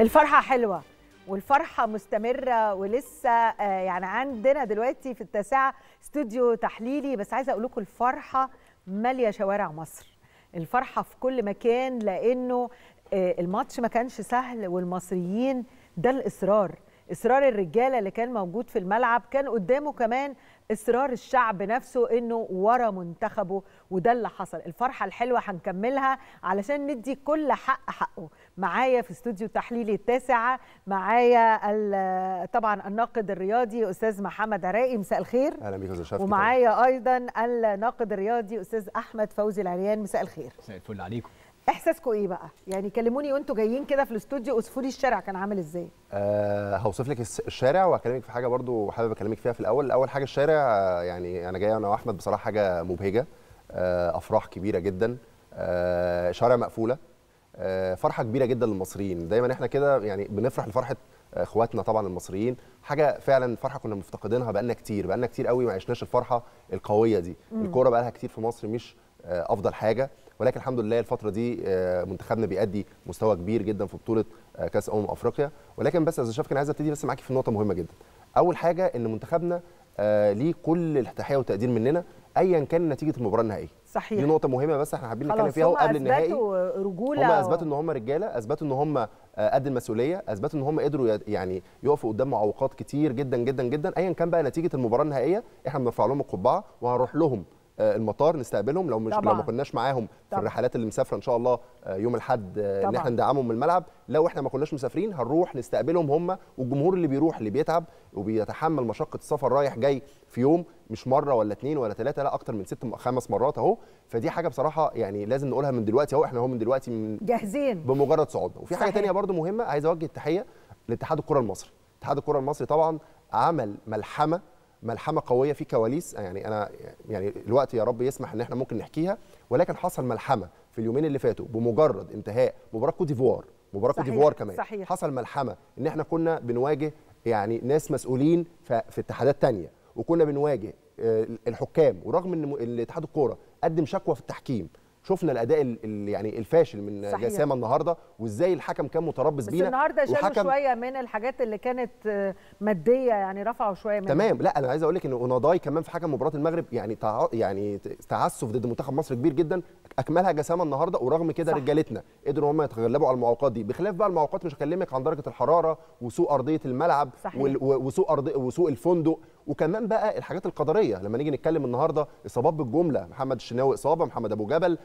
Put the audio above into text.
الفرحه حلوه والفرحه مستمره ولسه آه، يعني عندنا دلوقتي في التاسعه استوديو تحليلي بس عايزه اقول لكم الفرحه ماليه شوارع مصر الفرحه في كل مكان لانه آه، الماتش ما كانش سهل والمصريين ده الاصرار اصرار الرجاله اللي كان موجود في الملعب كان قدامه كمان اصرار الشعب نفسه انه ورا منتخبه وده اللي حصل الفرحه الحلوه هنكملها علشان ندي كل حق حقه معايا في استوديو تحليلي التاسعه معايا طبعا الناقد الرياضي استاذ محمد عراقي مساء الخير اهلا بيك استاذ ومعايا ايضا الناقد الرياضي استاذ احمد فوزي العريان مساء الخير مساء الفل عليكم احساسكم ايه بقى يعني كلموني وانتوا جايين كده في الاستوديو اوصفوا لي الشارع كان عامل ازاي أه هوصف لك الشارع وهكلمك في حاجه برضو حابب اكلمك فيها في الاول اول حاجه الشارع آه، يعني انا جاي انا واحمد بصراحه حاجه مبهجه آه، افراح كبيره جدا أه شارع مقفوله أه فرحه كبيره جدا للمصريين دايما احنا كده يعني بنفرح لفرحه آه، اخواتنا طبعا المصريين حاجه فعلا فرحه كنا مفتقدينها بقالنا كتير بقالنا كتير قوي ما عشناش الفرحه القويه دي الكوره بقالها كتير في مصر مش آه، افضل حاجه ولكن الحمد لله الفتره دي آه، منتخبنا بيأدي مستوى كبير جدا في بطوله آه، كاس امم افريقيا ولكن بس يا استاذ كان انا عايز ابتدي بس معاكي في نقطه مهمه جدا اول حاجه ان منتخبنا ليه كل التحيه والتقدير مننا ايا كان نتيجه المباراه النهائيه صحيح دي نقطه مهمه بس احنا حابين نتكلم فيها قبل النهائي رجوله هم اثبتوا ان هم رجاله اثبتوا ان هم قد المسؤوليه اثبتوا ان هم قدروا يعني يقفوا قدام معوقات كتير جدا جدا جدا ايا كان بقى نتيجه المباراه النهائيه احنا بنرفع لهم القبعه وهنروح لهم آه، المطار نستقبلهم لو مش لو ما كناش معاهم طبعا. في الرحلات اللي مسافره ان شاء الله آه، يوم الاحد آه، ان احنا ندعمهم من الملعب لو احنا ما كناش مسافرين هنروح نستقبلهم هم والجمهور اللي بيروح اللي بيتعب وبيتحمل مشقه السفر رايح جاي في يوم مش مره ولا اثنين ولا ثلاثه لا اكتر من ست خمس مرات اهو فدي حاجه بصراحه يعني لازم نقولها من دلوقتي اهو احنا اهو من دلوقتي من جاهزين بمجرد صعودنا وفي صحيح. حاجه ثانيه برده مهمه عايز اوجه التحيه لاتحاد الكره المصري اتحاد الكره المصري طبعا عمل ملحمه ملحمه قويه في كواليس آه، يعني انا يعني الوقت يا رب يسمح ان احنا ممكن نحكيها ولكن حصل ملحمه في اليومين اللي فاتوا بمجرد انتهاء مباراه كوت ديفوار مباراه كوت ديفوار كمان صحيح. حصل ملحمه ان احنا كنا بنواجه يعني ناس مسؤولين في اتحادات تانية وكنا بنواجه آه، الحكام ورغم ان اتحاد الكوره قدم شكوى في التحكيم شفنا الاداء اللي يعني الفاشل من جسامه النهارده وازاي الحكم كان متربص بينا بس النهارده شالوا شويه من الحاجات اللي كانت آه، ماديه يعني رفعوا شويه منها تمام لا انا عايز اقول لك ان اوناداي كمان في حكم مباراه المغرب يعني تع... يعني تعسف ضد منتخب مصر كبير جدا اكملها جسامه النهارده ورغم كده رجالتنا قدروا هم يتغلبوا على المعوقات دي بخلاف بقى المعوقات مش هكلمك عن درجه الحراره وسوء ارضيه الملعب وال... وسوء أرض... وسوء الفندق وكمان بقى الحاجات القدريه لما نيجي نتكلم النهارده اصابات بالجمله محمد الشناوي اصابه محمد ابو جبل